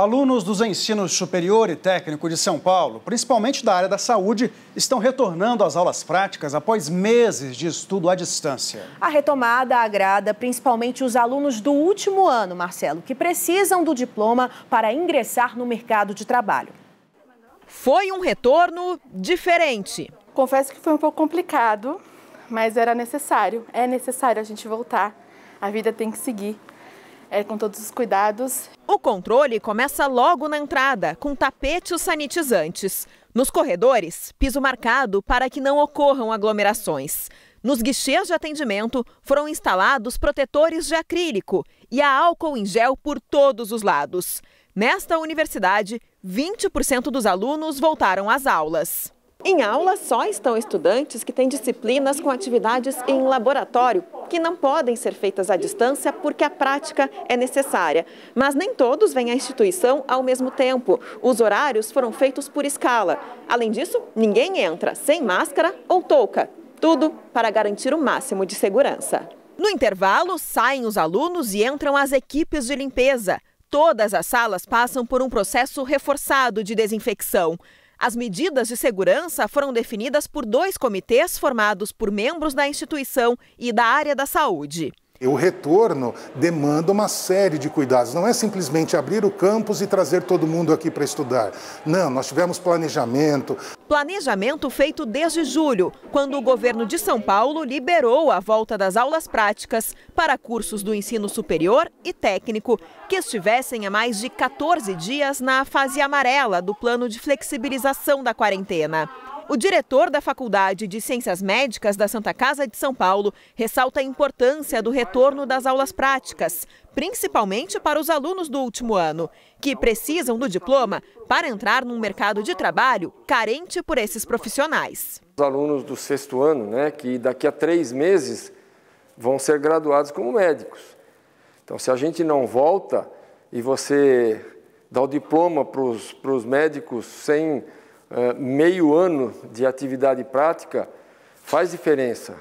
Alunos dos ensinos superior e técnico de São Paulo, principalmente da área da saúde, estão retornando às aulas práticas após meses de estudo à distância. A retomada agrada principalmente os alunos do último ano, Marcelo, que precisam do diploma para ingressar no mercado de trabalho. Foi um retorno diferente. Confesso que foi um pouco complicado, mas era necessário. É necessário a gente voltar. A vida tem que seguir é, com todos os cuidados. O controle começa logo na entrada, com tapetes sanitizantes. Nos corredores, piso marcado para que não ocorram aglomerações. Nos guichês de atendimento foram instalados protetores de acrílico e há álcool em gel por todos os lados. Nesta universidade, 20% dos alunos voltaram às aulas. Em aula só estão estudantes que têm disciplinas com atividades em laboratório que não podem ser feitas à distância porque a prática é necessária. Mas nem todos vêm à instituição ao mesmo tempo. Os horários foram feitos por escala. Além disso, ninguém entra sem máscara ou touca. Tudo para garantir o máximo de segurança. No intervalo, saem os alunos e entram as equipes de limpeza. Todas as salas passam por um processo reforçado de desinfecção. As medidas de segurança foram definidas por dois comitês formados por membros da instituição e da área da saúde. O retorno demanda uma série de cuidados. Não é simplesmente abrir o campus e trazer todo mundo aqui para estudar. Não, nós tivemos planejamento. Planejamento feito desde julho, quando o governo de São Paulo liberou a volta das aulas práticas para cursos do ensino superior e técnico que estivessem há mais de 14 dias na fase amarela do plano de flexibilização da quarentena. O diretor da Faculdade de Ciências Médicas da Santa Casa de São Paulo ressalta a importância do retorno das aulas práticas, principalmente para os alunos do último ano, que precisam do diploma para entrar num mercado de trabalho carente por esses profissionais. Os alunos do sexto ano, né, que daqui a três meses vão ser graduados como médicos. Então, se a gente não volta e você dá o diploma para os médicos sem ah, meio ano de atividade prática faz diferença.